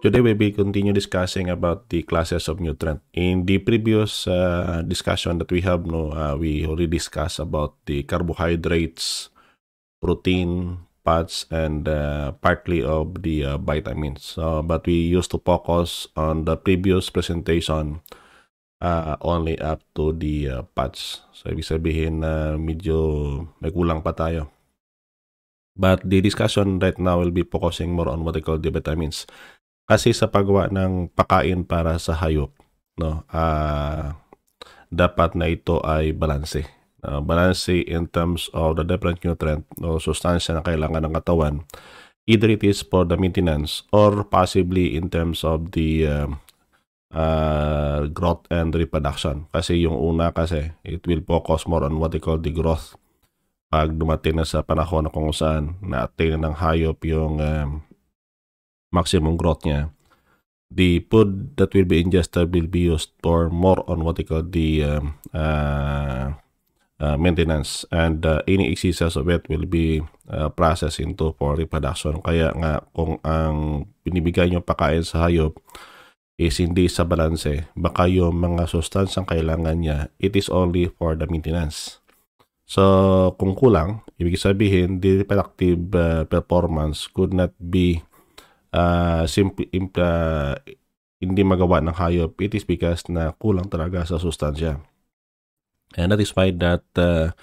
Today we will continue discussing about the classes of nutrient. In the previous uh, discussion that we have, no, uh, we already discussed about the carbohydrates, protein, fats, and uh, partly of the uh, vitamins. So, but we used to focus on the previous presentation uh, only up to the uh, fats. So, ibig sabihin na medyo nagkulang pa tayo. But the discussion right now will be focusing more on what I call the vitamins kasi sa paggawa ng pakain para sa hayop no uh, dapat na ito ay balanse uh, balanse in terms of the different nutrient no sustansya na kailangan ng katawan either it is for the maintenance or possibly in terms of the uh, uh, growth and reproduction kasi yung una kasi it will focus more on what they call the growth pag dumating na sa panahon na kung saan na-attain ng hayop yung um, maximum growth niya, the food that will be ingested will be used for more on what they call the um, uh, uh, maintenance and uh, any excess of it will be uh, processed into for reproduction. Kaya nga kung ang binibigay niyo pakain sa hayop is hindi sa balanse, baka yung mga sustansang kailangan niya, it is only for the maintenance. So, kung kulang, ibig sabihin, the reproductive uh, performance could not be uh, simple, uh, hindi magawa ng hayop, it is because na kulang talaga sa sustansya. And that is why that uh,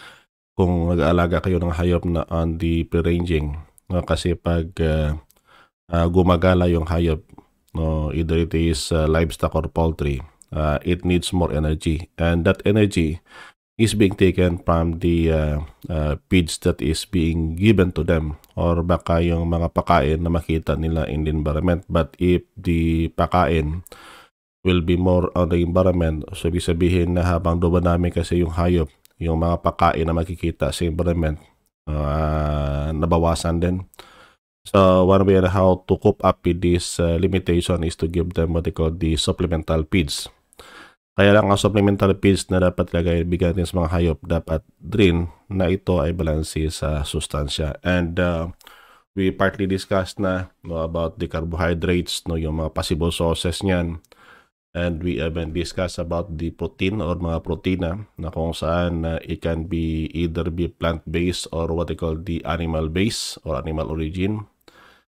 kung nag-aalaga kayo ng hayop na on the pre-ranging, no, kasi pag uh, uh, gumagala yung hayop, no, either it is uh, livestock or poultry, uh, it needs more energy. And that energy is being taken from the uh, uh, feeds that is being given to them or baka yung mga pakain na makita nila in the environment. But if the pakain will be more on the environment, so ibig sabihin na habang dumadami kasi yung hayop, yung mga pakain na makikita sa environment, uh, nabawasan din. So one way on how to cope up with this uh, limitation is to give them what they call the supplemental feeds. Kaya lang ang supplemental feeds na dapat lagay bigyan natin sa mga hayop dapat rin na ito ay balanse sa sustansya. And uh, we partly discussed na no, about the carbohydrates, no, yung mga possible sources niyan. And we even discussed about the protein or mga protina na kung saan uh, it can be either be plant-based or what they call the animal-based or animal origin.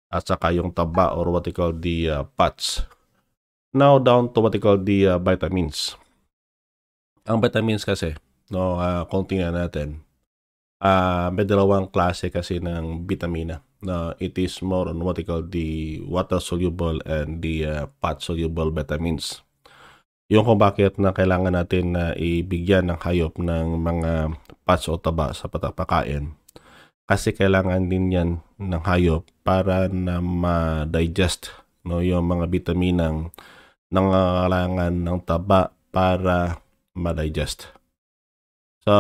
At saka yung taba or what they call the uh, fats Now down to what we call the uh, vitamins. Ang vitamins kasi, no, uh, ah, kung tingnan natin, uh, may dalawang klase kasi ng vitamina. Na uh, it is more on what we call the water-soluble and the uh, ah, fat-soluble vitamins. Yung kung bakit na kailangan natin na uh, ibigyan ng hayop ng mga fats o taba sa patapakain kasi kailangan din yan ng hayop para na ma-digest no, yung mga ng nangangailangan ng taba para ma-digest. So,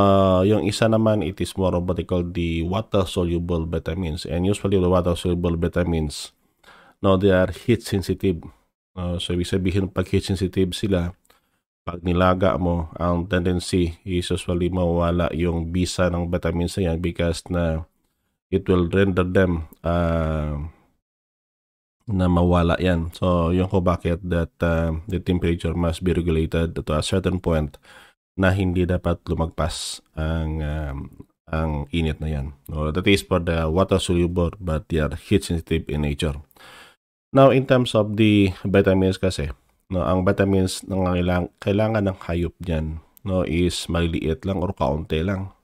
yung isa naman, it is more of what they call the water-soluble vitamins. And usually, the water-soluble vitamins, no, they are heat-sensitive. Uh, so, ibig sabihin, pag heat-sensitive sila, pag nilaga mo, ang tendency is usually mawala yung bisa ng vitamins na yan because na it will render them uh, na mawala yan. So, yun ko bakit that uh, the temperature must be regulated to a certain point na hindi dapat lumagpas ang um, ang init na yan. No, that is for the water soluble but they are heat sensitive in nature. Now, in terms of the vitamins kasi, no, ang vitamins na kailangan, kailangan ng hayop niyan no, is maliliit lang or kaunti lang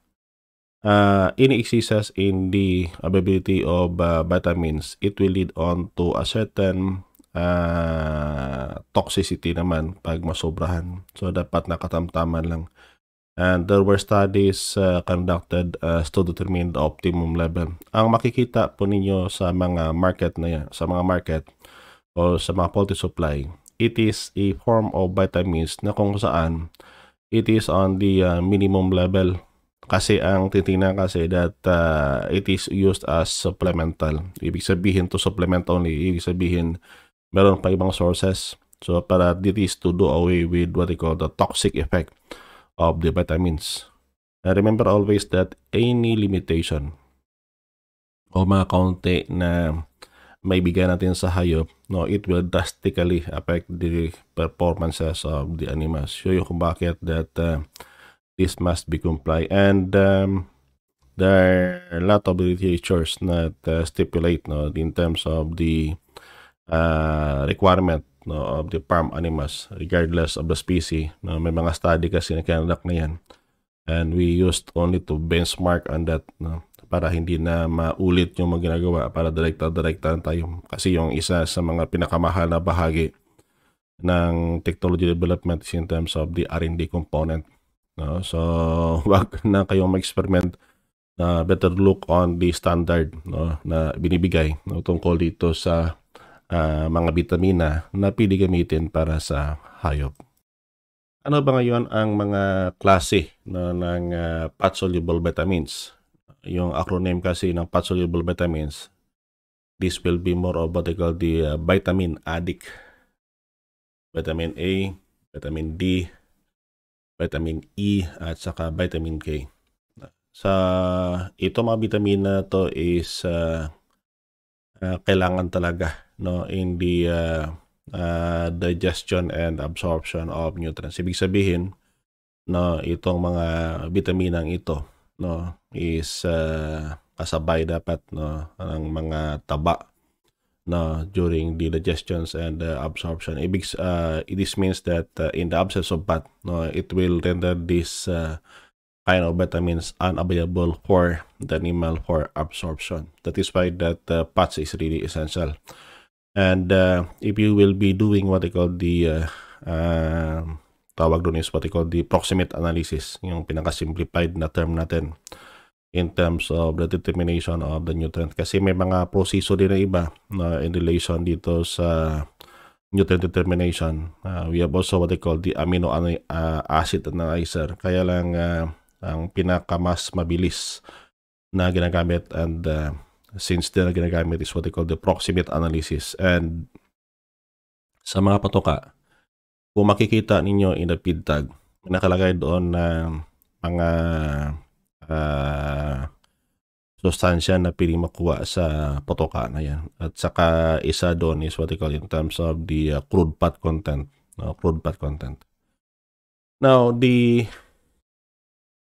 uh, any excesses in the availability of uh, vitamins, it will lead on to a certain uh, toxicity naman pag masobrahan. So, dapat nakatamtaman lang. And there were studies uh, conducted uh, to determine the optimum level. Ang makikita po ninyo sa mga market na yan, sa mga market o sa mga poultry supply, it is a form of vitamins na kung saan it is on the uh, minimum level kasi ang titingnan kasi that uh, it is used as supplemental. Ibig sabihin to supplement only. Ibig sabihin meron pa ibang sources. So para this is to do away with what we call the toxic effect of the vitamins. And remember always that any limitation o mga kaunti na may bigay natin sa hayop, no, it will drastically affect the performances of the animals. So yun kung bakit that uh, this must be comply and um, there are a lot of literatures that uh, stipulate no, in terms of the uh, requirement no, of the farm animals regardless of the species. No, may mga study kasi na kinandak na yan. And we used only to benchmark on that no, para hindi na maulit yung mga ginagawa para direkta-direkta tayo. Kasi yung isa sa mga pinakamahal na bahagi ng technology development is in terms of the R&D component. No? So, wag na kayong mag-experiment na uh, better look on the standard no, na binibigay no, tungkol dito sa uh, mga vitamina na pili gamitin para sa hayop. Ano ba ngayon ang mga klase no, ng uh, ah, fat-soluble vitamins? Yung acronym kasi ng fat-soluble vitamins, this will be more of what they call the uh, vitamin addict. Vitamin A, vitamin D, vitamin E at saka vitamin K. Sa ito mga vitamin na to is uh, uh, kailangan talaga no in the uh, ah, uh, digestion and absorption of nutrients. Ibig sabihin no itong mga vitaminang ito no is uh, kasabay dapat no ng mga taba no, during the digestions and the uh, absorption. Uh, it, makes, uh, this means that uh, in the absence of bat, no, it will render this uh, kind of vitamins unavailable for the animal for absorption. That is why that uh, patch is really essential. And uh, if you will be doing what they call the uh, uh, tawag doon is what they call the proximate analysis, yung pinaka-simplified na term natin in terms of the determination of the nutrient. Kasi may mga proseso din na iba na in relation dito sa nutrient determination. Uh, we have also what they call the amino uh, acid analyzer. Kaya lang uh, ang pinakamas mabilis na ginagamit and uh, since din na ginagamit is what they call the proximate analysis. And sa mga patoka, kung makikita ninyo in the feed tag, nakalagay doon na uh, mga uh, sustansya na piling makuha sa potoka na yan. At saka isa doon is what they call in terms of the uh, crude pot content. No? Crude pot content. Now, the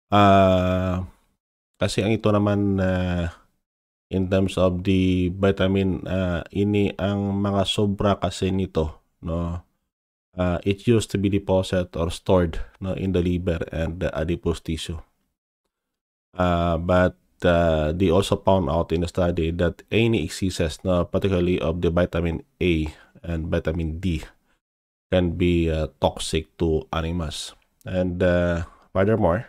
uh, kasi ang ito naman uh, in terms of the vitamin uh, ini ang mga sobra kasi nito no uh, it used to be deposited or stored no in the liver and the adipose tissue Uh, but uh, they also found out in the study that any excesses, now particularly of the vitamin A and vitamin D, can be uh, toxic to animals. And uh, furthermore,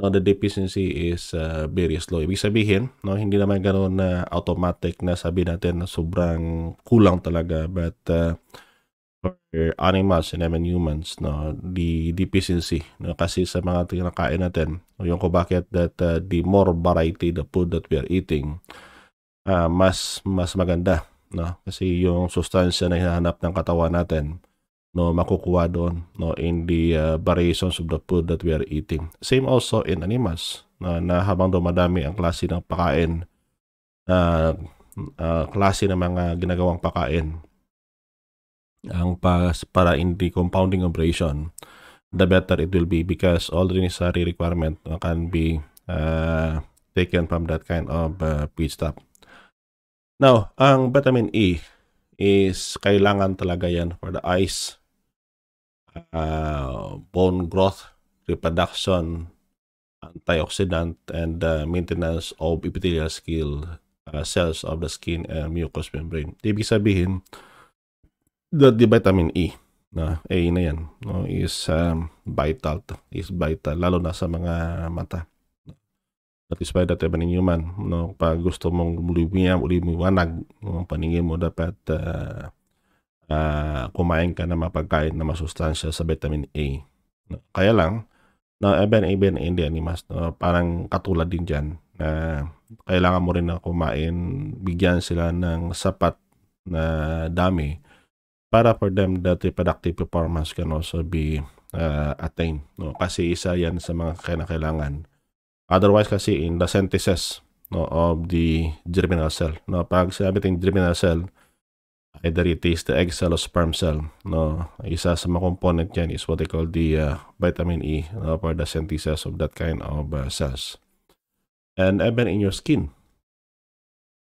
no, the deficiency is uh, very slow. Ibig sabihin, no, hindi naman ganoon na uh, automatic na sabi natin na sobrang kulang talaga. But uh, or animals and even humans no the deficiency no kasi sa mga kinakain natin yung ko bakit that uh, the more variety the food that we are eating uh, mas mas maganda no kasi yung sustansya na hinahanap ng katawan natin no makukuha doon no in the uh, variations of the food that we are eating same also in animals na, na habang dumadami ang klase ng pakain uh, uh, klase ng mga ginagawang pakain ang pas para in the compounding operation, the better it will be because all the necessary requirement can be uh, taken from that kind of uh, pit Now, ang vitamin E is kailangan talaga yan for the eyes, uh, bone growth, reproduction, antioxidant, and uh, maintenance of epithelial skill, uh, cells of the skin and mucous membrane. Ibig sabihin, the, the vitamin E na A na yan no is um, vital is vital lalo na sa mga mata that is why that even in human no pag gusto mong lumiwanag lumiwanag no, paningin mo dapat uh, uh, kumain ka na mapagkain na masustansya sa vitamin A no? kaya lang na no, even even in the animals no, parang katulad din diyan na uh, kailangan mo rin na kumain bigyan sila ng sapat na dami para for them that reproductive performance can also be uh, attained. No? Kasi isa yan sa mga kinakailangan. Otherwise kasi in the synthesis no, of the germinal cell. No? Pag sinabi natin germinal cell, either it is the egg cell or sperm cell. No? Isa sa mga component yan is what they call the uh, vitamin E no, for the synthesis of that kind of uh, cells. And even in your skin.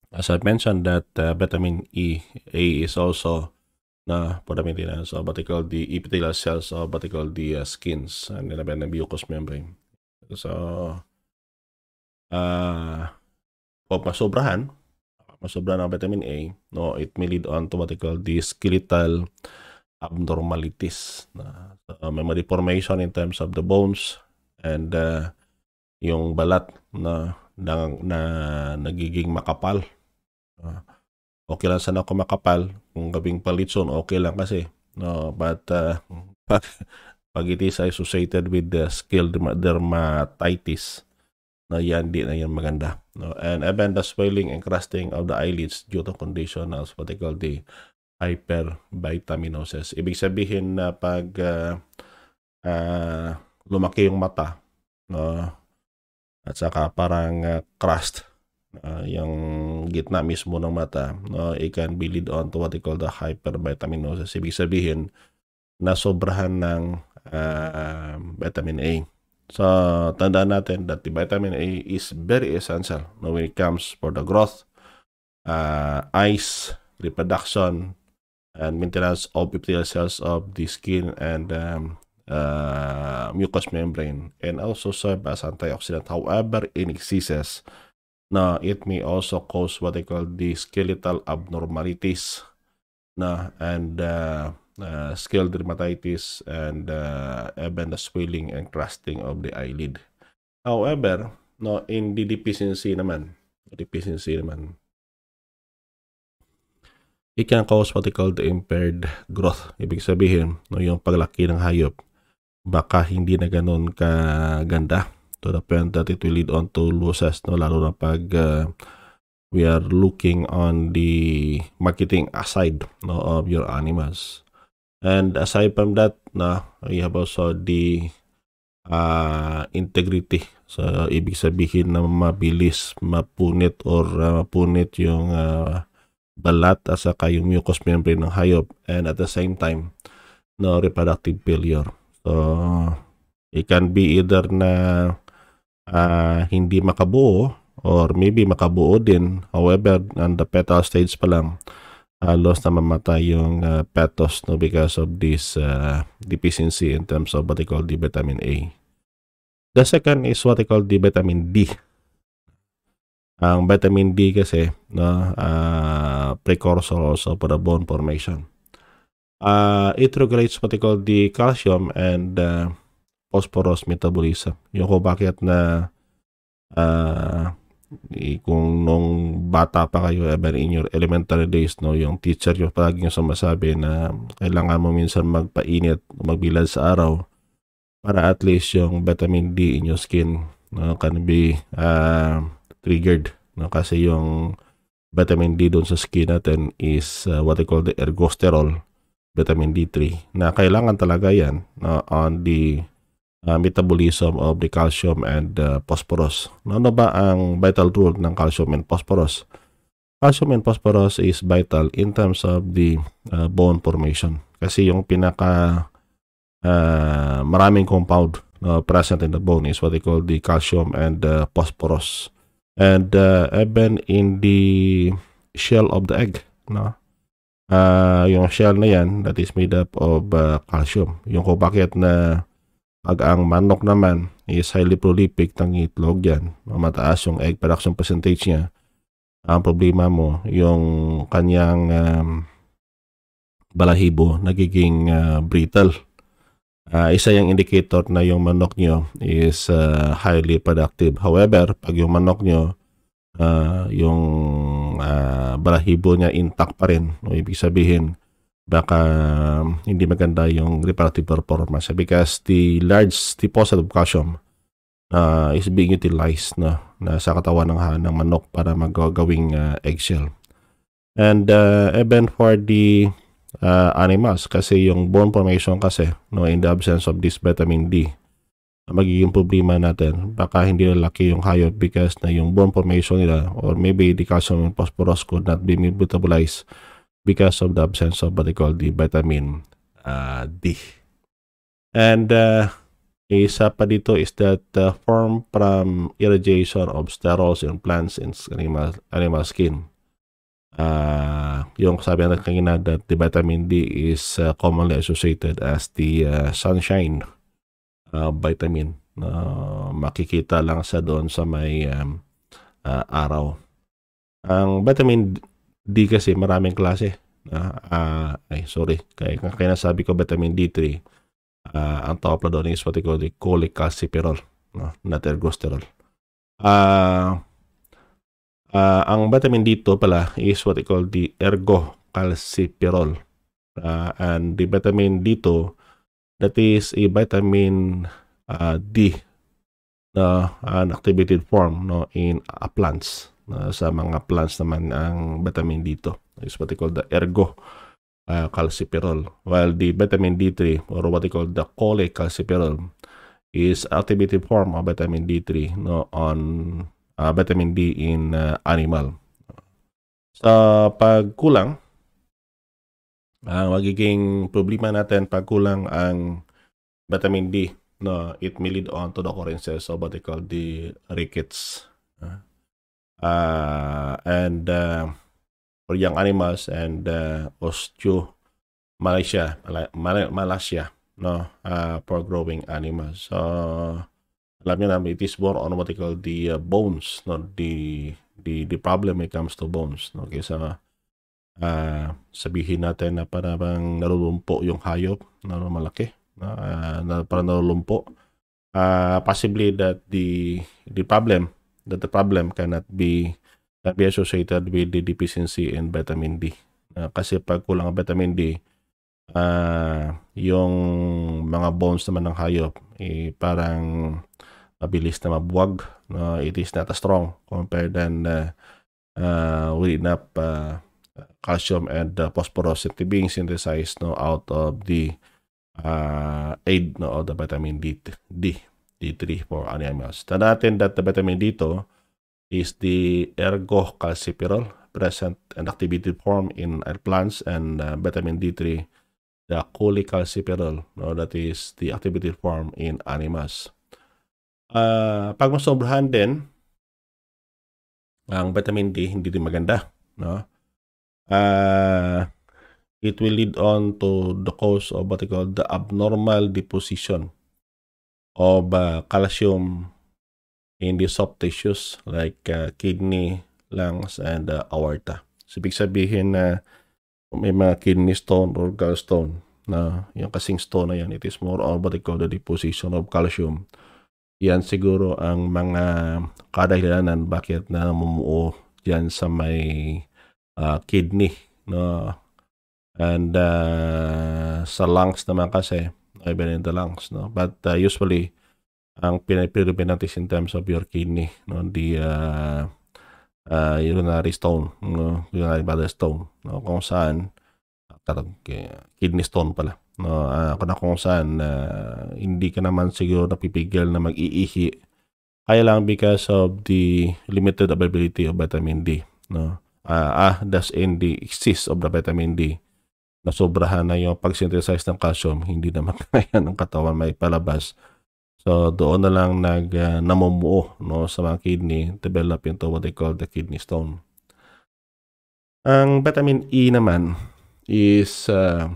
As I mentioned that uh, vitamin E A is also na foraminidina. So, what they call the epithelial cells or what they call the uh, skins uh, and the mucous membrane. So, uh, pag masobrahan, masobrahan ang vitamin A, no, it may lead on to what they call the skeletal abnormalities. Na, uh, memory formation in terms of the bones and uh, yung balat na, na, na nagiging makapal. Uh, okay lang sana ako makapal kung gabing palitson, okay lang kasi. No, but uh, pag, it is associated with the skilled dermatitis, no, yan din na yan maganda. No? And even the swelling and crusting of the eyelids due to condition as what they call the hypervitaminosis. Ibig sabihin na pag uh, uh, lumaki yung mata, no, at saka parang uh, crust uh, yung gitna mismo ng mata, no, it can be lead on to what they call the hypervitaminosis. Ibig sabihin, nasobrahan ng uh, vitamin A. So, tandaan natin that the vitamin A is very essential no, when it comes for the growth, uh, ah, eyes, reproduction, and maintenance of epithelial cells of the skin and um, uh, mucous membrane, and also serve as antioxidant. However, in excesses, na it may also cause what they call the skeletal abnormalities na and uh, uh, scale dermatitis and uh, even the swelling and crusting of the eyelid. However, no in the deficiency naman, deficiency naman. It can cause what they call the impaired growth. Ibig sabihin, no, yung paglaki ng hayop baka hindi na ganun kaganda to the point that it will lead on to losses no lalo na pag uh, we are looking on the marketing aside no of your animals and aside from that na no, you have also the uh, integrity so ibig sabihin na mabilis mapunit or uh, mapunit yung uh, balat at saka yung mucous membrane ng hayop and at the same time no reproductive failure so it can be either na uh, hindi makabuo or maybe makabuo din. However, on the petal stage pa lang, halos ah, uh, mamatay yung uh, ah, petos no, because of this uh, deficiency in terms of what they call the vitamin A. The second is what they call the vitamin D. Ang vitamin D kasi, no, uh, precursor also for the bone formation. Uh, it regulates what they call the calcium and uh, phosphorus metabolism. Yung ko bakit na uh, kung nung bata pa kayo, ever in your elementary days, no, yung teacher yung palagi yung sumasabi na kailangan mo minsan magpainit magbilad sa araw para at least yung vitamin D in your skin no, can be uh, triggered. No, kasi yung vitamin D doon sa skin natin is uh, what they call the ergosterol vitamin D3 na kailangan talaga yan no, on the uh, metabolism of the calcium and uh, phosphorus. Ano, ano ba ang vital role ng calcium and phosphorus? Calcium and phosphorus is vital in terms of the uh, bone formation. Kasi yung pinaka uh, maraming compound uh, present in the bone is what they call the calcium and uh, phosphorus. And uh, even in the shell of the egg, no? Uh, yung shell na yan that is made up of uh, calcium. Yung kung bakit na pag ang manok naman is highly prolific ng itlog yan, mataas yung egg production percentage niya. Ang problema mo, yung kanyang um, balahibo nagiging uh, brittle. Uh, isa yung indicator na yung manok nyo is uh, highly productive. However, pag yung manok nyo, uh, ah, yung uh, balahibo niya intact pa rin, no? ibig sabihin, baka um, hindi maganda yung reparative performance because the large deposit of calcium uh, is being utilized no, na sa katawan ng, ng manok para magawing uh, eggshell. And uh, even for the uh, animals kasi yung bone formation kasi no, in the absence of this vitamin D magiging problema natin baka hindi na lalaki yung hayop because na yung bone formation nila or maybe the calcium and phosphorus could not be metabolized because of the absence of what they call the vitamin uh, D. And uh, isa pa dito is that uh, form from irradiation of sterols in plants and animal, animal skin. Uh, yung sabi natin kanina that the vitamin D is uh, commonly associated as the uh, sunshine uh, vitamin na uh, makikita lang sa doon sa may um, uh, araw. Ang vitamin D kasi maraming klase. Uh, uh, ay, sorry. Kaya, kaya sabi ko vitamin D3, uh, ah, ang tawag pala doon is what they call the cholecalciferol, no? not ergosterol. Uh, uh, ang vitamin D2 pala is what they call the ergocalciferol. Uh, and the vitamin D2, that is a vitamin uh, D na uh, an activated form no in uh, plants uh, sa mga plants naman ang vitamin dito is what they call the ergo uh, calciferol while the vitamin D3 or what they call the cholecalciferol is activated form of vitamin D3 no on uh, vitamin D in uh, animal sa pagkulang ang uh, magiging problema natin pagkulang ang vitamin D no it may lead on to the occurrences of what they call the rickets uh, uh, and uh, ah, or young animals and uh, osteo Malaysia, Mal Malaysia, no, uh, for growing animals. So, alam niyo na, it is more on what they call the uh, bones, no, the, the, the problem it comes to bones, no, okay so uh, sabihin natin na parang nalulumpo yung hayop na malaki, no, uh, na parang nalulumpo. Uh, possibly that the, the problem that the problem cannot be can be associated with the deficiency in vitamin D. Uh, kasi pag kulang ang vitamin D, uh, yung mga bones naman ng hayop, eh, parang mabilis na mabuwag. No? It is not as strong compared than uh, uh, with enough uh, calcium and uh, phosphorus to being synthesized no, out of the uh, aid no, of the vitamin D. D. D3 for any mouse. Tandaan natin that the vitamin dito is the ergocalciferol present and activity form in plants and uh, vitamin D3 the cholecalciferol no that is the activity form in animals. Uh, pag masobrahan din ang vitamin D hindi din maganda no. Uh, it will lead on to the cause of what we call the abnormal deposition of uh, calcium in the soft tissues like uh, kidney, lungs, and uh, aorta. So, ibig sabihin na uh, may mga kidney stone or gallstone na yung kasing stone na yan, it is more of what they call the deposition of calcium. Yan siguro ang mga kadahilanan bakit na mumuo yan sa may uh, kidney. No? And uh, sa lungs naman kasi, even in the lungs no but uh, usually ang pinipilipin natin in terms of your kidney no the uh, uh, urinary stone no urinary bladder stone no kung saan ah, kidney stone pala no uh, kung, saan uh, hindi ka naman siguro napipigil na mag-iihi kaya lang because of the limited availability of vitamin D no uh, ah does in the excess of the vitamin D nasobrahan na yung pag-synthesize ng calcium, hindi na kaya ng katawan may palabas. So doon na lang nag uh, namumuo no sa mga kidney, develop into what they call the kidney stone. Ang vitamin E naman is uh,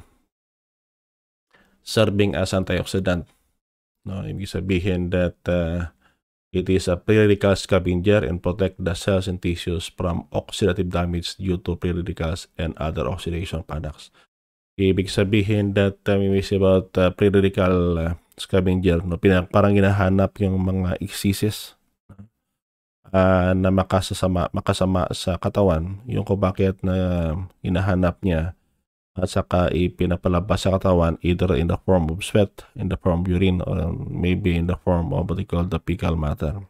serving as antioxidant. No, ibig sabihin that uh, it is a pre-radical scavenger and protect the cells and tissues from oxidative damage due to pre-radicals and other oxidation products. Ibig sabihin that um, uh, is about uh, pre-radical uh, scavenger. No? Pina, parang hinahanap yung mga excesses uh, na makasasama, makasama sa katawan. Yung kung bakit na hinahanap niya at saka ipinapalabas sa katawan either in the form of sweat, in the form of urine, or maybe in the form of what they call the fecal matter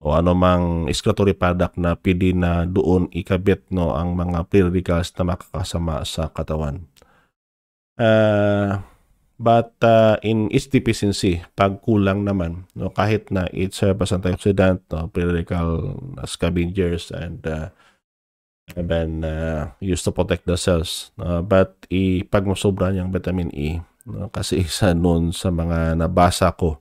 o anumang excretory product na pwede na doon ikabit no ang mga pre-radicals na makakasama sa katawan. Uh, but uh, in its deficiency, pag kulang naman, no, kahit na it serves uh, as antioxidant, no, periodical uh, scavengers, and uh, and then uh, used to protect the cells. No, but i pag masobra niyang vitamin E, no, kasi isa noon sa mga nabasa ko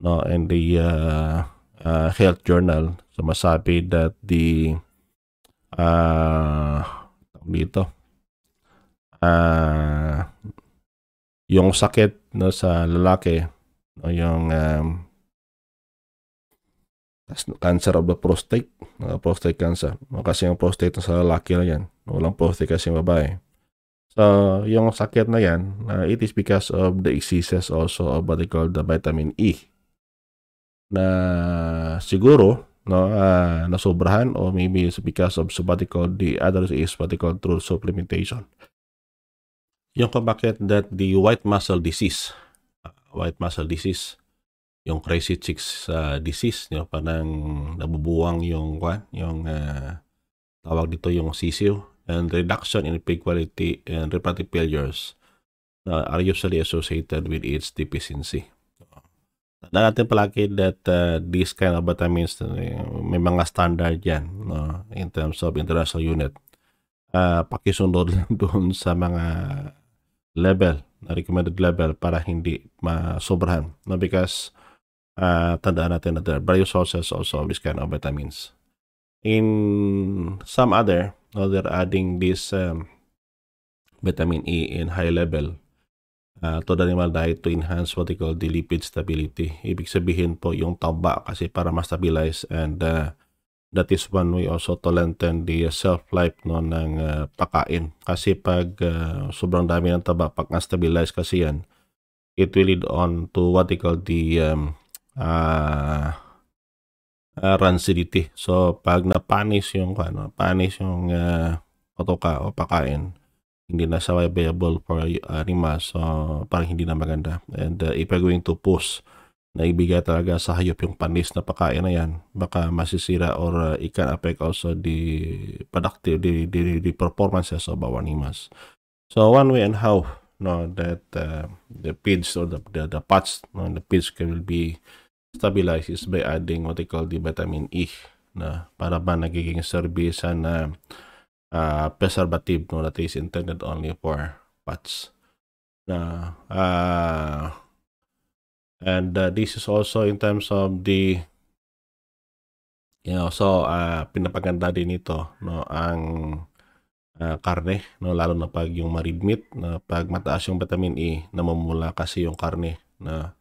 no, in the uh, uh, health journal, sumasabi that the uh, dito, uh, yung sakit no sa lalaki no yung um, cancer of the prostate no, prostate cancer no, kasi yung prostate sa lalaki na yan no, walang prostate kasi yung babae so yung sakit na yan uh, it is because of the excesses also of what they call the vitamin E na siguro no uh, nasobrahan or maybe it's because of what they call the other is what they call through supplementation yung kabakit that the white muscle disease, uh, white muscle disease, yung crazy chicks uh, disease, yung parang nabubuwang yung, kwan, yung uh, tawag dito yung sisiw, and reduction in pig quality and reproductive failures uh, are usually associated with its deficiency. Tandaan natin palagi that uh, these kind of vitamins, uh, may mga standard yan no, in terms of international unit. Uh, pakisunod lang doon sa mga level, na recommended level para hindi masobrahan. No, because uh, tandaan natin na there are various sources also of this kind of vitamins. In some other, no, they're adding this um, vitamin E in high level uh, to the animal diet to enhance what they call the lipid stability. Ibig sabihin po yung taba kasi para ma-stabilize and uh, that is one way also to lengthen the uh, shelf life no ng uh, pakain kasi pag uh, sobrang dami ng taba pag na-stabilize kasi yan it will lead on to what they call the um, uh, uh, rancidity so pag napanis yung ano panis yung uh, patoka o pakain hindi na siya for uh, animals so parang hindi na maganda and uh, if you're going to post naibiga talaga sa hayop yung panis na pagkain na yan baka masisira or uh, it can affect also the productive the, the, the performances of our animals so one way and how no that uh, the pigs or the the, the pots no the pigs can will be stabilized is by adding what they call the vitamin E na para ba nagiging service na uh, preservative no that is intended only for pots na uh, and uh, this is also in terms of the you know so uh, pinapaganda din ito no ang uh, karne no lalo na pag yung marib meat na pag mataas yung vitamin E namumula kasi yung karne na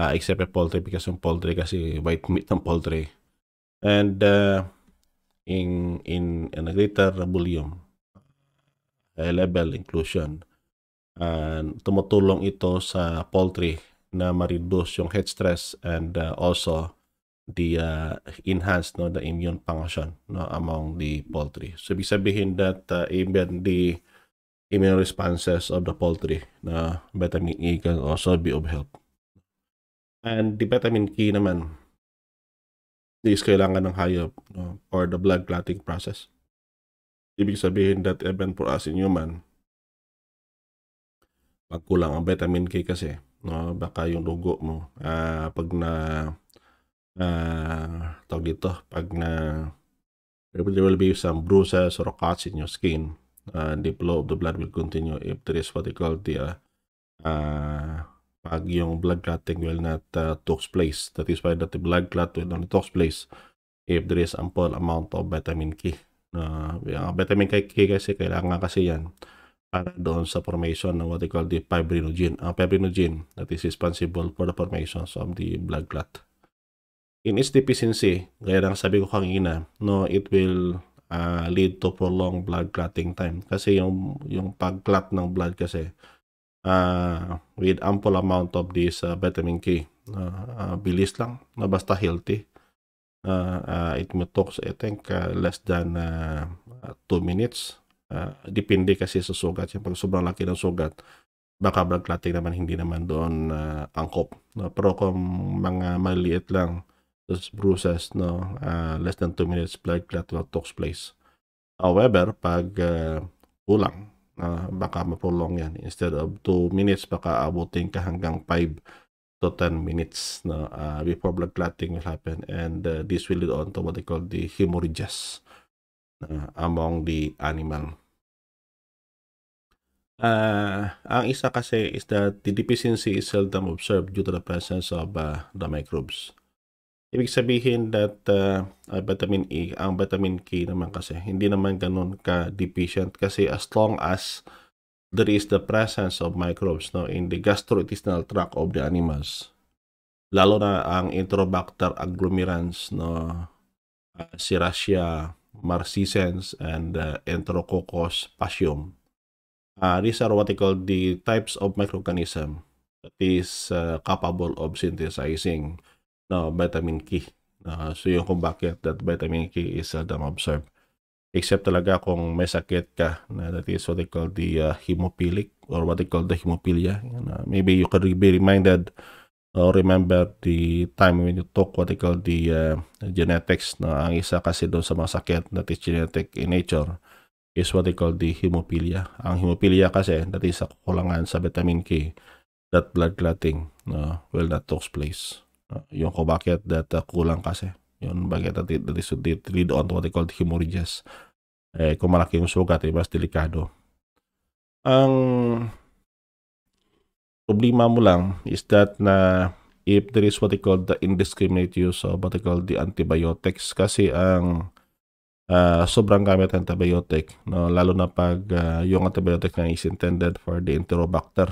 uh, except poultry because yung poultry kasi white meat ng poultry and uh, in in, in a greater volume uh, level inclusion uh, tumutulong ito sa poultry na ma-reduce yung heat stress and uh, also the uh, enhance no the immune function no among the poultry. So ibig sabihin that uh, even the immune responses of the poultry na vitamin E can also be of help. And the vitamin K naman is kailangan ng hayop no, for the blood clotting process. Ibig sabihin that even for us in human, pagkulang ang vitamin K kasi, no? baka yung dugo mo uh, pag na uh, tawag dito pag na there will be some bruises or cuts in your skin uh, the flow of the blood will continue if there is what they call the uh, pag yung blood clotting will not uh, takes place that is why that the blood clot will not takes place if there is ample amount of vitamin K uh, vitamin K kasi kailangan kasi yan para doon sa formation ng what they call the fibrinogen. Ang uh, fibrinogen that is responsible for the formation of the blood clot. In its deficiency, gaya lang sabi ko kanina, no, it will uh, lead to prolonged blood clotting time. Kasi yung, yung pag-clot ng blood kasi uh, with ample amount of this uh, vitamin K. Uh, uh, bilis lang, na basta healthy. Uh, uh, it may talk, I think, uh, less than uh, 2 minutes Uh, depende kasi sa sugat. Pag sobrang laki ng sugat, baka blood clotting naman hindi naman doon uh, angkop. No? Pero kung mga maliit lang, those bruises, no, uh, less than 2 minutes, blood clot will takes place. However, pag uh, kulang, uh, baka mapulong yan. Instead of 2 minutes, baka abutin ka hanggang 5 to 10 minutes no, uh, before blood clotting will happen. And uh, this will lead on to what they call the hemorrhages uh, among the animal. Uh, ang isa kasi is that the deficiency is seldom observed due to the presence of uh, the microbes. Ibig sabihin that uh, vitamin E, ang vitamin K naman kasi, hindi naman ganun ka-deficient kasi as long as there is the presence of microbes no, in the gastrointestinal tract of the animals. Lalo na ang Enterobacter agglomerans, no, uh, Siracia marcisens, and uh, Enterococcus pashium uh, ah, these are what they call the types of microorganism that is uh, capable of synthesizing no, vitamin K. Uh, so yung kung bakit that vitamin K is seldom observed. Except talaga kung may sakit ka na that is what they call the uh, hemophilic or what they call the hemophilia. And, uh, maybe you could be reminded or remember the time when you took what they call the uh, genetics na ang isa kasi doon sa mga sakit that is genetic in nature is what they call the hemophilia. Ang hemophilia kasi, that is a kulangan sa vitamin K that blood clotting uh, will not take place. Uh, yung kung bakit that uh, kulang kasi. Yun, bakit that, that is that lead on to what they call the hemorrhages. Eh, kung malaki yung sugat, eh, mas delikado. Ang problema mo lang is that na if there is what they call the indiscriminate use of what they call the antibiotics kasi ang Ah, sobrang gamit ng antibiotic, no? lalo na pag uh, yung antibiotic na is intended for the enterobacter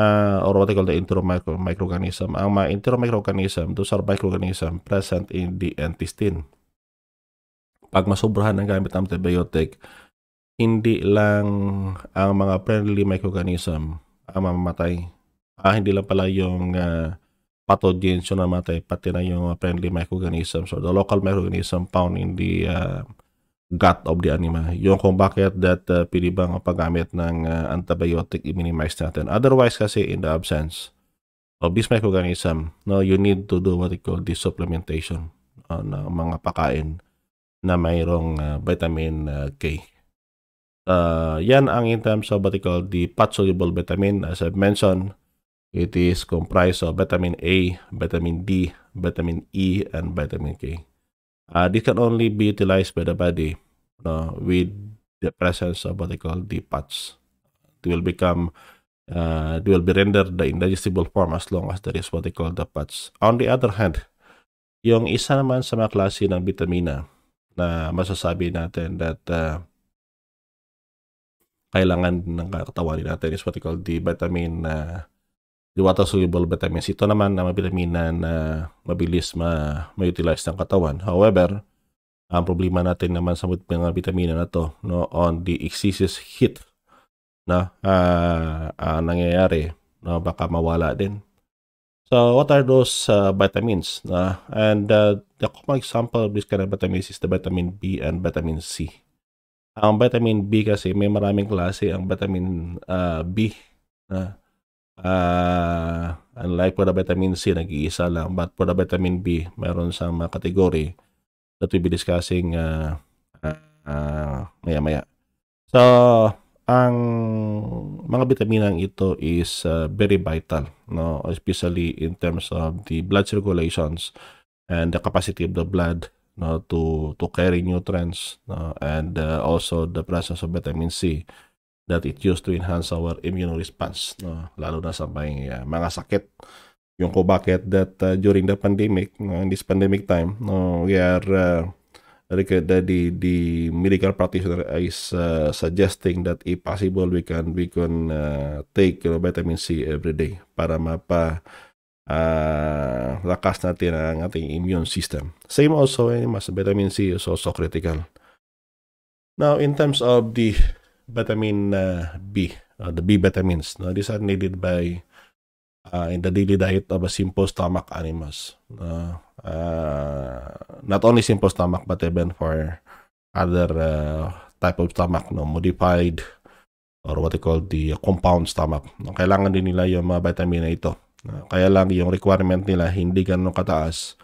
uh, or what they call the enteromicro microorganism. Ang mga enteromicroorganism, those are microorganism present in the intestine. Pag masobrahan ang gamit ng antibiotic, hindi lang ang mga friendly microorganism ang mamamatay. Ah, hindi lang pala yung uh, pathogens yung namatay, pati na yung friendly microorganisms or the local microorganism found in the uh, gut of the animal. Yung kung bakit that uh, pili bang paggamit ng uh, antibiotic i-minimize natin. Otherwise kasi in the absence of this microorganism, no, you need to do what we call this supplementation uh, mga pakain na mayroong uh, vitamin uh, K. Uh, yan ang in terms of what we call the fat-soluble vitamin. As I've mentioned, It is comprised of vitamin A, vitamin D, vitamin E, and vitamin K. Uh, this can only be utilized by the body uh, with the presence of what they call the DPATs. They will become, uh, they will be rendered the indigestible form as long as there is what they call the PATs. On the other hand, yung isa naman sa mga klase ng vitamina na masasabi natin that uh, kailangan ng katawan natin is what they call the vitamin uh, the water soluble vitamins. Ito naman na vitamina na mabilis ma ma-utilize ng katawan. However, ang problema natin naman sa mga vitamina na to no on the excessive heat na uh, uh, nangyayari no baka mawala din. So what are those uh, vitamins? Uh, and uh, the common example of this kind of vitamins is the vitamin B and vitamin C. Ang vitamin B kasi may maraming klase ang vitamin uh, B. Uh, Uh, unlike for the vitamin C, nag-iisa lang. But for the vitamin B, mayroon siyang mga category that we'll be discussing uh, uh, uh, maya-maya. So, ang mga bitaminang ito is uh, very vital, no? especially in terms of the blood circulations and the capacity of the blood no, to, to carry nutrients no? and uh, also the presence of vitamin C. that it used to enhance our immune response. No, nah, lalo na sa mga, ya, mga sakit. Yung kubakit that uh, during the pandemic, no, nah, in this pandemic time, no, we are uh, the, the, the medical practitioner is uh, suggesting that if possible we can we can uh, take you vitamin C every day para mapa uh, lakas natin ang ating immune system. Same also, eh, mas vitamin C is also critical. Now, in terms of the vitamin uh, B, uh, the B vitamins. No? These are needed by uh, in the daily diet of a simple stomach animals. Uh, uh, not only simple stomach, but even for other uh, type of stomach, no? modified or what they call the compound stomach. No? Kailangan din nila yung mga vitamin na ito. Uh, kaya lang yung requirement nila hindi ganun kataas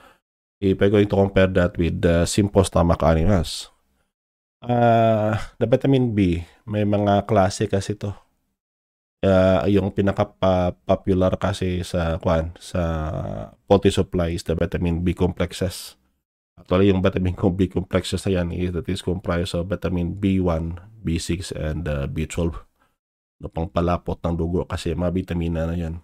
if we're going to compare that with the simple stomach animals. Uh, the vitamin B may mga klase kasi to. Uh, yung pinaka-popular kasi sa kwan sa poultry supplies the vitamin B complexes. Actually, yung vitamin B complexes na yan is that is comprised of vitamin B1, B6, and uh, B12. No, pang palapot ng dugo kasi mga vitamina na yan.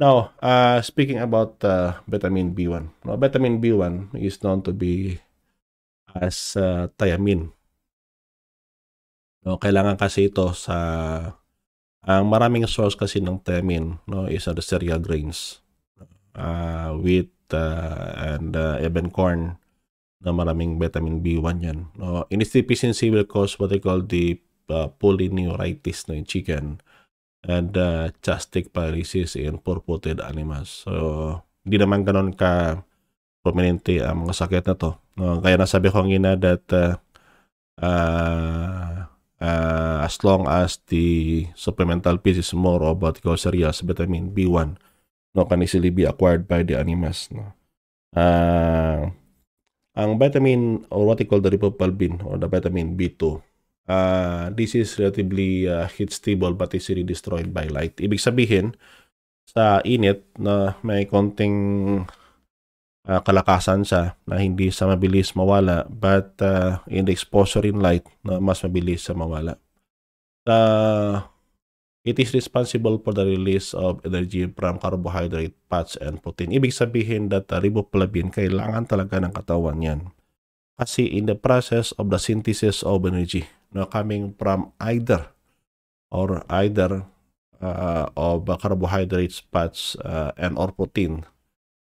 Now, uh, speaking about uh, vitamin B1. No, vitamin B1 is known to be as uh, thiamine No, kailangan kasi ito sa ang maraming source kasi ng temin no is the ano, cereal grains. Uh, wheat uh, and uh, even corn na maraming vitamin B1 yan. No, insufficiency will cause what they call the uh, polyneuritis no, in chicken and uh, chastic paralysis in four animals. So, hindi naman ganun ka prominente ang mga sakit na to. No, kaya nasabi ko kanina that uh, uh, uh, as long as the supplemental piece is more about glycerias vitamin B1 no can easily be acquired by the animals no uh, ang vitamin or what you call the riboflavin or the vitamin B2 uh, this is relatively uh, heat stable but easily destroyed by light ibig sabihin sa init na may konting uh, kalakasan siya na hindi sa mabilis mawala but uh, in the exposure in light na mas mabilis sa mawala. Uh, it is responsible for the release of energy from carbohydrate, fats, and protein. Ibig sabihin that uh, riboflavin, kailangan talaga ng katawan yan. Kasi in the process of the synthesis of energy, no, coming from either or either uh, of carbohydrates, fats, uh, and or protein,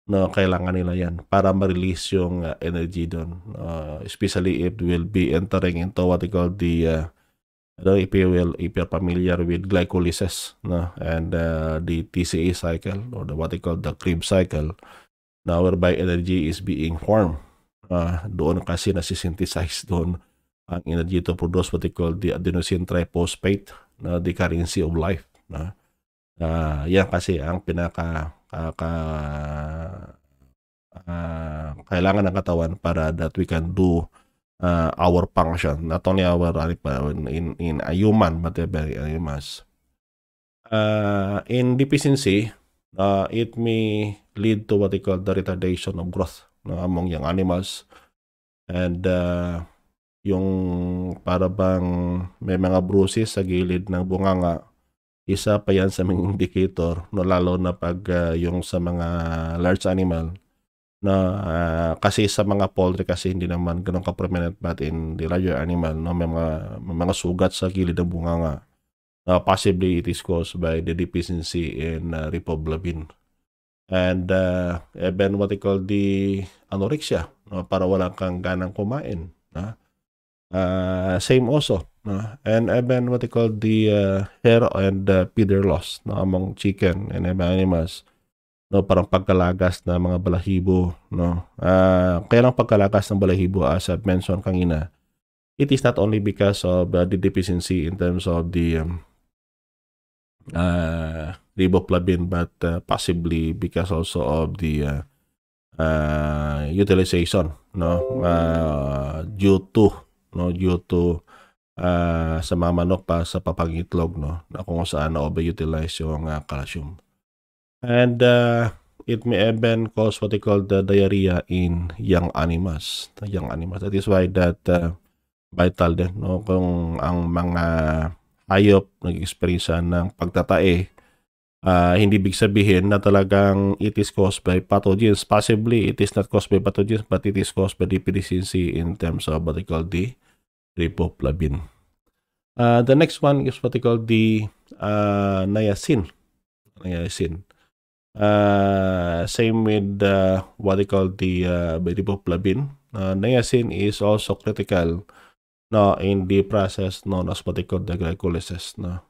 no, kailangan nila yan para ma-release yung uh, energy doon. Uh, especially if will be entering into what we call the, uh, I don't know if you will, if you're familiar with glycolysis no, and uh, the TCA cycle or the, what they call the Krebs cycle, now whereby energy is being formed. Uh, doon kasi nasisynthesize doon ang energy to produce what they call the adenosine triphosphate, na no, the currency of life. No? Uh, yan kasi ang pinaka uh, ka, uh, ah, kailangan ng katawan para that we can do uh, our function, not only our in in a human but a very animals. Uh, in deficiency, uh, it may lead to what they call the retardation of growth no, among young animals. And uh, yung para bang may mga bruises sa gilid ng bunganga isa pa yan sa mga indicator no lalo na pag uh, yung sa mga large animal na uh, kasi sa mga poultry kasi hindi naman ganoon ka prominent but in the larger animal no may mga may mga sugat sa gilid ng bunganga uh, ah, possibly it is caused by the deficiency in uh, riboflavin and uh, even what they call the anorexia no para wala kang ganang kumain na no? Uh, same also. No? And even what they call the uh, ah, hair and uh, ah, feather loss no? among chicken and animals. No, parang pagkalagas na mga balahibo. No? Uh, kaya lang pagkalagas ng balahibo as I've mentioned kanina, it is not only because of uh, the deficiency in terms of the um, uh, riboflavin but uh, possibly because also of the uh, uh, utilization no uh, due to no due to uh, sa mamanok pa sa papangitlog no na kung saan na utilize yung uh, calcium and uh, it may even cause what they call the diarrhea in young animals the young animals that is why that uh, vital din no kung ang mga hayop nag-experience ng pagtatae Uh, hindi big sabihin na talagang it is caused by pathogens. Possibly, it is not caused by pathogens, but it is caused by deficiency in terms of what they call the riboflavin. Uh, the next one is what they call the uh, niacin. Niacin. Uh, same with uh, what they call the uh, riboflavin. Uh, niacin is also critical no, in the process known as what they call the glycolysis. No?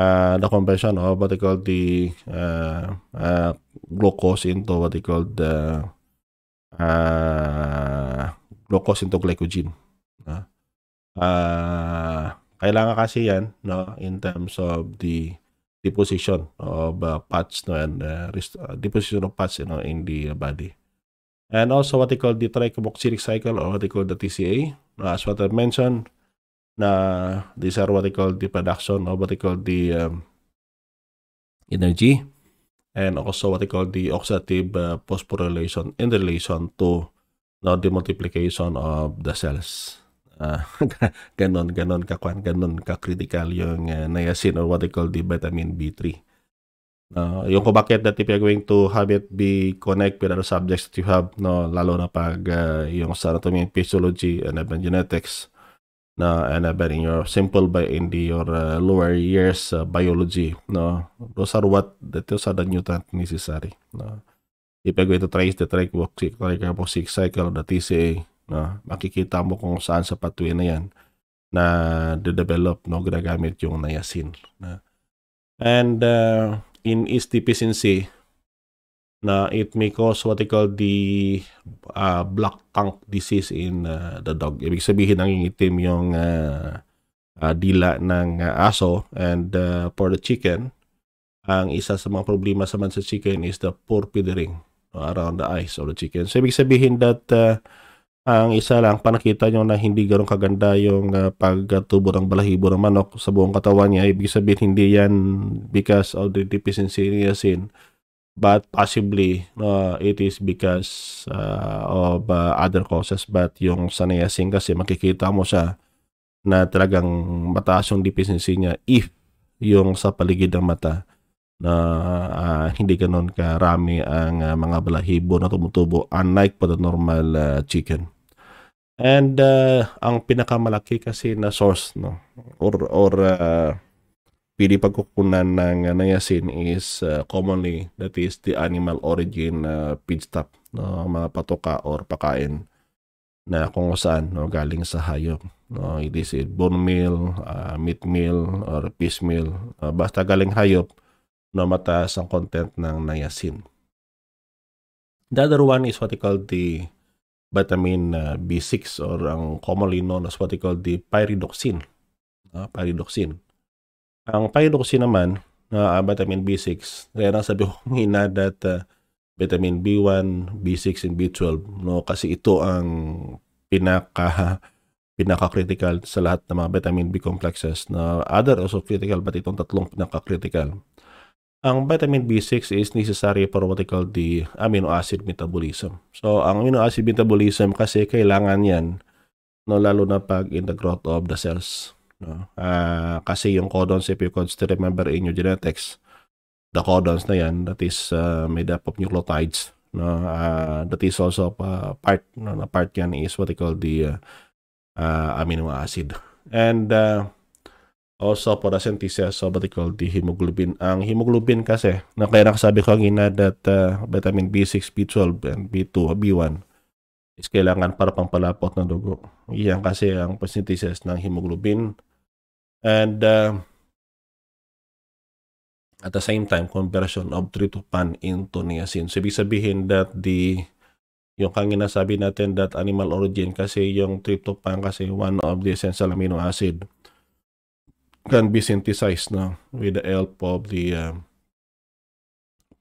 uh, the conversion of what they call the uh, uh, glucose into what they call the uh, glucose into glycogen. Uh, uh, kailangan kasi yan no, in terms of the deposition of uh, parts no, and uh, deposition of parts you know, in the body. And also what they call the tricarboxylic cycle or what they call the TCA. As what I mentioned, na these are what they call the production or what they call the um, energy and also what they call the oxidative uh, phosphorylation in relation to no, the multiplication of the cells. Uh, ganon, ganon kakwan, ganon kakritikal yung uh, niacin or what they call the vitamin B3. Uh, yung kung bakit that if you're going to have it be connect with other subjects that you have, no, lalo na pag uh, yung sa anatomy physiology and even genetics, na ano but in your simple by in the, your uh, lower years uh, biology no those are what those are the nutrient necessary no if you're go to trace the tricarboxylic cycle the TCA no makikita mo kung saan sa patuwi na yan na de-develop no gagamit yung niacin no? and uh, in yeast deficiency na it may cause what they call the uh, black tongue disease in uh, the dog. Ibig sabihin, itim yung uh, uh, dila ng uh, aso. And uh, for the chicken, ang isa sa mga problema sa man sa chicken is the porpidering uh, around the eyes of the chicken. So, ibig sabihin that uh, ang isa lang, panakita nyo na hindi ganun kaganda yung uh, pagtubo ng balahibo ng manok sa buong katawan niya. Ibig sabihin, hindi yan because of the deficiency niya sin but possibly uh, it is because uh, of uh, other causes but yung sa niacin kasi makikita mo siya na talagang mataas yung deficiency niya if yung sa paligid ng mata na uh, hindi ganoon karami ang uh, mga balahibo na tumutubo unlike for the normal uh, chicken and uh, ang pinakamalaki kasi na source no or or uh, pili pagkukunan ng uh, niacin is uh, commonly that is the animal origin uh, feed no mga patoka or pakain na kung saan no galing sa hayop no it is it bone meal uh, meat meal or fish meal uh, basta galing hayop no mataas ang content ng niacin the other one is what you call the vitamin uh, B6 or ang commonly known as what you call the pyridoxine uh, pyridoxine ang pyroxy naman, na uh, vitamin B6, kaya nang sabi ko hina that uh, vitamin B1, B6, and B12, no? kasi ito ang pinaka pinaka-critical sa lahat ng mga vitamin B complexes na other also critical but itong tatlong pinaka-critical. Ang vitamin B6 is necessary for what they call the amino acid metabolism. So, ang amino acid metabolism kasi kailangan yan no, lalo na pag in the growth of the cells. No? Uh, kasi yung codons, if you could still remember in your genetics, the codons na yan, that is uh, made up of nucleotides. No? Uh, that is also uh, part, no, na part yan is what they call the uh, uh, amino acid. And uh, also for the synthesis of what they call the hemoglobin. Ang hemoglobin kasi, na kaya nakasabi ko kanina that uh, vitamin B6, B12, and B2, B1 is kailangan para pampalapot ng dugo. Iyan kasi ang synthesis ng hemoglobin And uh, at the same time, conversion of tryptophan into niacin. So, ibig sabihin that the yung kanina sabi natin that animal origin kasi yung tryptophan kasi one of the essential amino acid can be synthesized no with the help of the uh,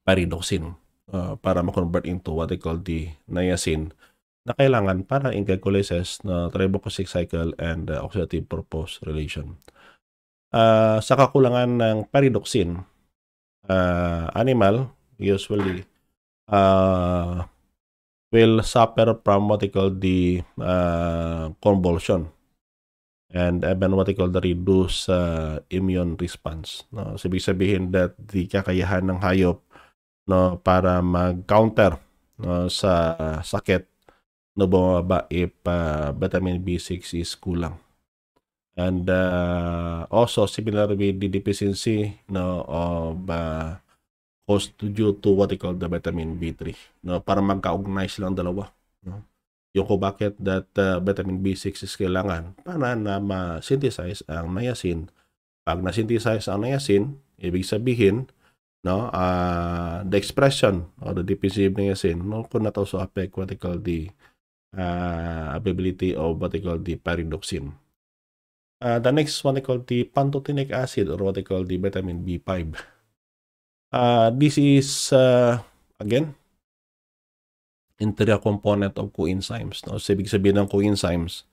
pyridoxine uh, para ma-convert into what they call the niacin na kailangan para in glycolysis na uh, ribocyclic cycle and uh, oxidative purpose relation. Ah, sa kakulangan ng pyridoxine. Uh, ah, animal usually uh, will suffer from what they call the uh, convulsion and even eh, what they call the reduced uh, immune response. No? So, sabihin that the kakayahan ng hayop no, para mag-counter no, sa sakit no bumaba if uh, vitamin B6 is kulang and uh, also similar with the deficiency no of uh, host due to what they call the vitamin B3 no para magka magkaugnay silang dalawa no yung kung bakit that uh, vitamin B6 is kailangan para na ma-synthesize ang niacin pag na-synthesize ang niacin ibig sabihin no uh, the expression or the deficiency of niacin no could not also affect what they call the uh, ability of what they call the pyridoxine Uh, the next one is call the pantothenic acid or what they call the vitamin B5. Uh, this is, uh, again, interior component of coenzymes. No? So, ibig sabihin ng coenzymes,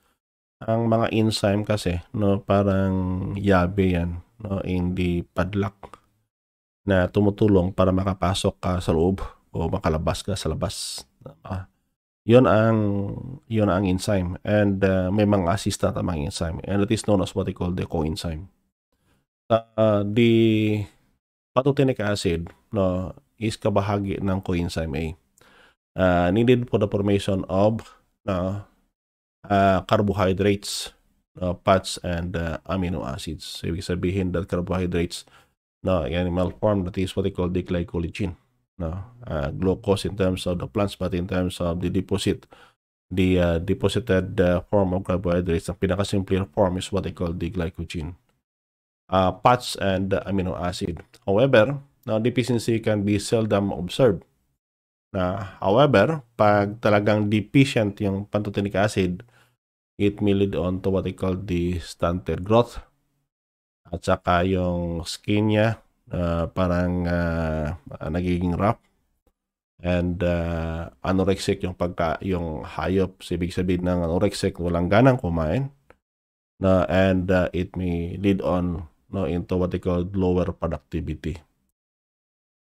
ang mga enzyme kasi, no, parang yabe yan no, in the padlock na tumutulong para makapasok ka sa loob o makalabas ka sa labas. Uh, Yon ang yon ang enzyme and uh, may mga assistant ang mga enzyme and it is known as what they call the coenzyme. Uh, the pathogenic acid no is kabahagi ng coenzyme A. Uh, needed for the formation of no, uh, carbohydrates, no, fats, and uh, amino acids. So, ibig sabihin that carbohydrates no, animal form, that is what they call the glycogen no uh, glucose in terms of the plants but in terms of the deposit the uh, deposited uh, form of carbohydrates ang pinakasimple form is what they call the glycogen uh, fats and amino acid however now deficiency can be seldom observed na however pag talagang deficient yung pantothenic acid it may lead on to what they call the stunted growth at saka yung skin niya uh, parang uh, nagiging rap and uh, anorexic yung pagka yung hayop so ibig sabihin ng anorexic walang ganang kumain na and uh, it may lead on no into what they call lower productivity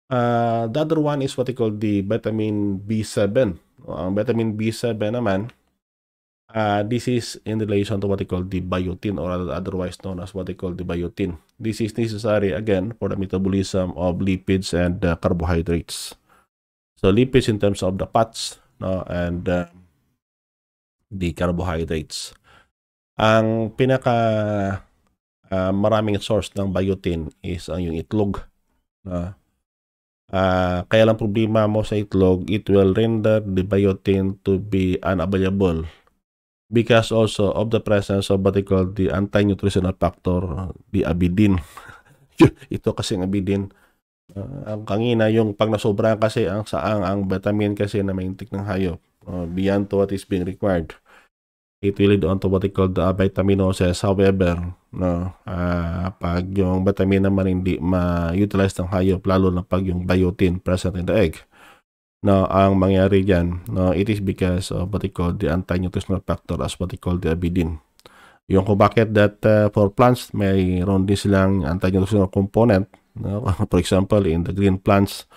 uh, the other one is what they call the vitamin B7 ang vitamin B7 naman Uh, this is in relation to what they call the biotin or otherwise known as what they call the biotin. This is necessary again for the metabolism of lipids and uh, carbohydrates. So lipids in terms of the fats no, and uh, the carbohydrates. Ang pinaka uh, maraming source ng biotin is ang yung itlog. No? Uh, kaya lang problema mo sa itlog, it will render the biotin to be unavailable because also of the presence of what they call the anti-nutritional factor, the abidin. Ito kasi ang abidin. Uh, ang kangina, yung pag nasobra kasi ang saang, ang vitamin kasi na maintik ng hayop uh, ah, beyond to what is being required. It will lead on to what they call the vitaminosis. However, no, uh, pag yung vitamin naman hindi ma-utilize ng hayop, lalo na pag yung biotin present in the egg, Now, ang mangyari dyan, no, it is because of what they call the antinutritional factor as what they call the abidin. Yung kung bakit that uh, for plants, may din silang antinutritional component. No? for example, in the green plants,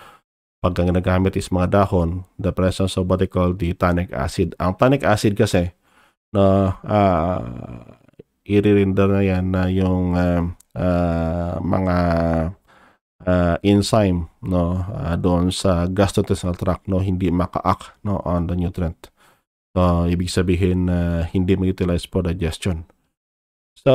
pag ang nagamit is mga dahon, the presence of what they call the tannic acid. Ang tannic acid kasi, no, uh, ah, iririnder na yan na yung uh, uh, mga uh, enzyme no uh, doon sa gastrointestinal tract no hindi makaak no on the nutrient. So ibig sabihin uh, hindi ma-utilize for digestion. So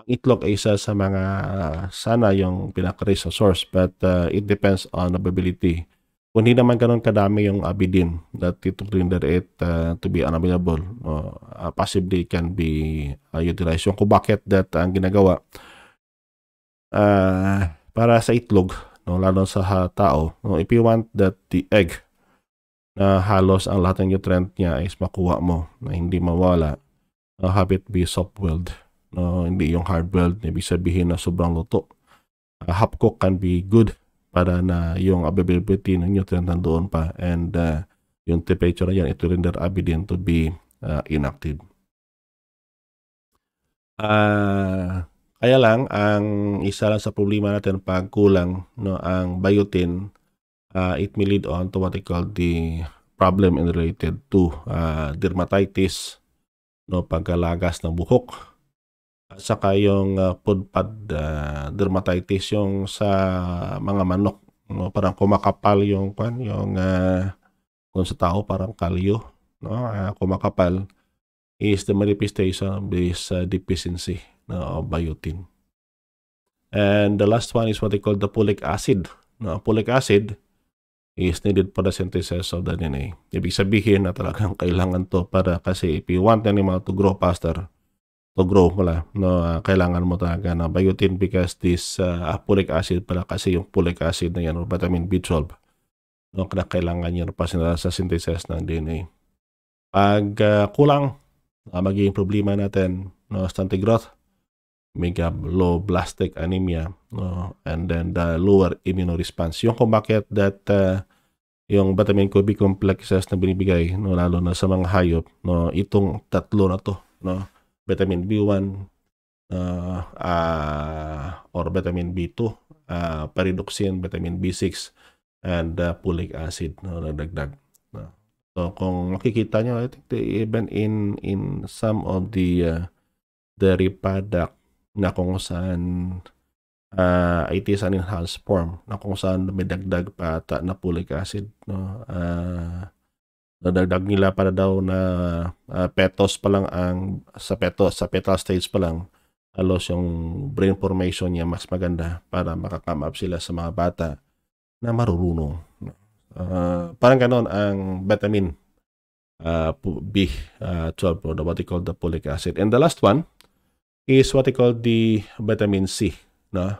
ang itlog ay isa sa mga uh, sana yung pinaka-resource source but uh, it depends on availability. Kung hindi naman ganun kadami yung abidin that it render it uh, to be unavailable, uh, possibly can be uh, utilized. Yung kung bakit that ang ginagawa, uh, para sa itlog, no, lalo sa tao. No, if you want that the egg na halos ang lahat ng nutrient niya is makuha mo na hindi mawala, no, have it be soft-boiled. No, hindi yung hard-boiled, ibig sabihin na sobrang luto. Uh, ah, half-cook can be good para na yung availability ng nutrient nandoon pa and uh, yung temperature na yan, it render evident to be uh, inactive. Uh, kaya lang, ang isa lang sa problema natin pag kulang no, ang biotin, uh, it may lead on to what we call the problem and related to uh, dermatitis, no, pagkalagas ng buhok. At saka yung uh, ah, pad uh, dermatitis, yung sa mga manok, no, parang kumakapal yung, kwan, yung uh, kung sa tao parang kalyo, no, uh, kumakapal is the manifestation of this uh, deficiency no, uh, biotin. And the last one is what they call the folic acid. No, folic acid is needed for the synthesis of the DNA. Ibig sabihin na talagang kailangan to para kasi if you want the animal to grow faster, to grow pala, no, uh, kailangan mo talaga na biotin because this uh, folic acid pala kasi yung folic acid na yan or vitamin B12 no, na kailangan yan pa sa synthesis ng DNA. Pag uh, kulang, uh, magiging problema natin no, stunted growth, mega bloblastic anemia no? and then the lower immunoresponse yung kung bakit that uh, yung vitamin B complexes na binibigay no lalo na sa mga hayop no itong tatlo na to no vitamin B1 uh, uh, or vitamin B2 uh, pyridoxine vitamin B6 and uh, folic acid no nagdagdag no so kung makikita nyo I think even in in some of the uh, dairy product na kung saan uh, it is an enhanced form na kung saan may dagdag pa ata na folic acid no uh, ah, dagdag nila para daw na uh, petos pa lang ang sa petos sa petal stage pa lang halos yung brain formation niya mas maganda para makakam up sila sa mga bata na marurunong uh, parang ganon ang vitamin uh, B12 uh, or the, what they call the folic acid and the last one is what they call the vitamin C. No?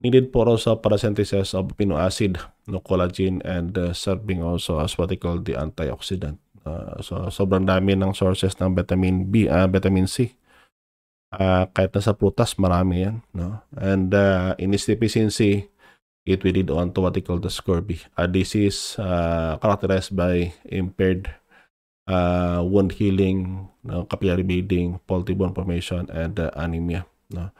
Needed for also para synthesis of amino acid, no collagen, and uh, serving also as what they call the antioxidant. Uh, so, sobrang dami ng sources ng vitamin B, uh, vitamin C. Uh, kahit sa prutas, marami yan. No? And uh, in its deficiency, it will lead on to what they call the scurvy, a ah, disease uh, characterized by impaired uh, wound healing, no, capillary bleeding, faulty bone formation, and uh, anemia. No?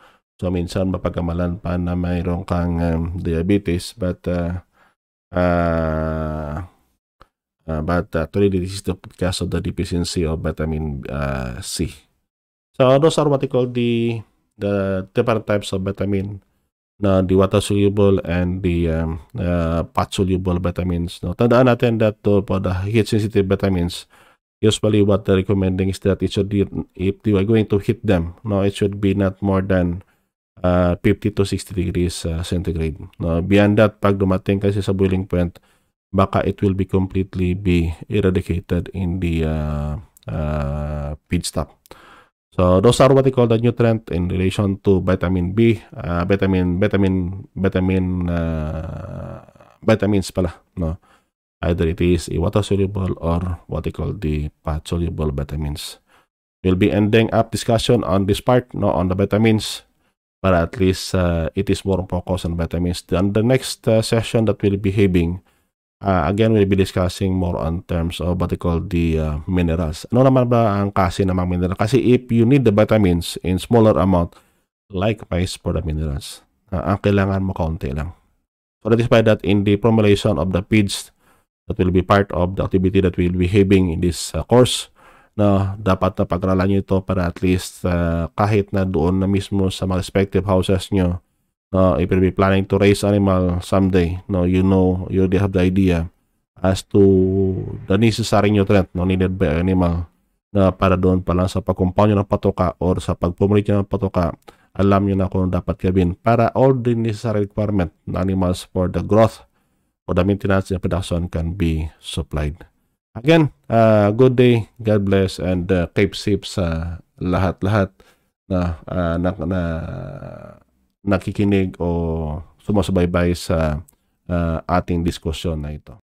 So, minsan mapagamalan pa na mayroon kang um, diabetes, but uh, uh, uh, but uh, today this is the because of the deficiency of vitamin uh, C. So those are what we call the the different types of vitamin, no, the water soluble and the um, uh, pot soluble vitamins. No, tandaan natin that uh, for the heat sensitive vitamins, usually what they're recommending is that it should be, if you are going to hit them, no, it should be not more than uh, 50 to 60 degrees uh, centigrade. No, beyond that, pag dumating kasi sa boiling point, baka it will be completely be eradicated in the uh, uh, feedstock. So those are what we call the nutrient in relation to vitamin B, uh, vitamin, vitamin, vitamin, uh, vitamins pala. No? Either it is a water-soluble or what they call the fat-soluble vitamins. We'll be ending up discussion on this part, not on the vitamins, but at least uh, it is more focused on vitamins. Then the next uh, session that we'll be having, uh, again, we'll be discussing more on terms of what they call the uh, minerals. Ano naman ba ang kasi ng mga minerals? Kasi if you need the vitamins in smaller amount, like likewise for the minerals. Uh, ang kailangan mo kaunti lang. So that is why that in the formulation of the feeds, that will be part of the activity that we'll be having in this uh, course no dapat na pag-aralan niyo ito para at least uh, kahit na doon na mismo sa mga respective houses niyo no if you'll be planning to raise animal someday no you know you already have the idea as to the necessary nutrient no needed by animal na para doon pa lang sa pagkumpaw nyo ng patoka or sa pagpumulit nyo ng patoka alam nyo na kung dapat gawin para all the necessary requirement ng animals for the growth or the maintenance and production can be supplied. Again, uh, good day, God bless, and uh, keep safe sa lahat-lahat na, uh, na, na nakikinig o sumusubaybay sa uh, ating diskusyon na ito.